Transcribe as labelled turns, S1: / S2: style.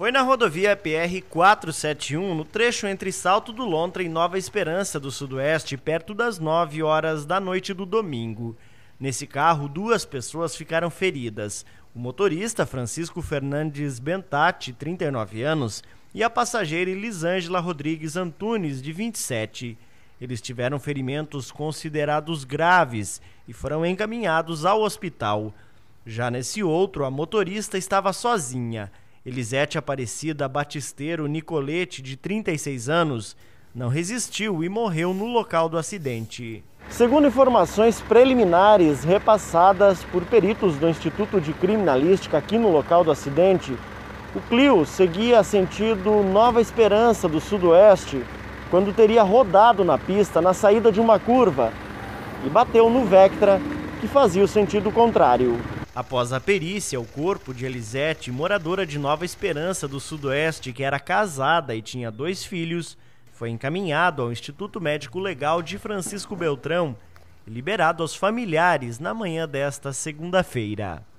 S1: Foi na rodovia PR 471, no trecho entre Salto do Lontra e Nova Esperança do Sudoeste, perto das 9 horas da noite do domingo. Nesse carro, duas pessoas ficaram feridas. O motorista, Francisco Fernandes Bentati, 39 anos, e a passageira Elisângela Rodrigues Antunes, de 27. Eles tiveram ferimentos considerados graves e foram encaminhados ao hospital. Já nesse outro, a motorista estava sozinha. Elisete Aparecida Batisteiro Nicolete, de 36 anos, não resistiu e morreu no local do acidente. Segundo informações preliminares repassadas por peritos do Instituto de Criminalística aqui no local do acidente, o Clio seguia sentido Nova Esperança do Sudoeste quando teria rodado na pista na saída de uma curva e bateu no Vectra, que fazia o sentido contrário. Após a perícia, o corpo de Elisete, moradora de Nova Esperança do Sudoeste, que era casada e tinha dois filhos, foi encaminhado ao Instituto Médico Legal de Francisco Beltrão e liberado aos familiares na manhã desta segunda-feira.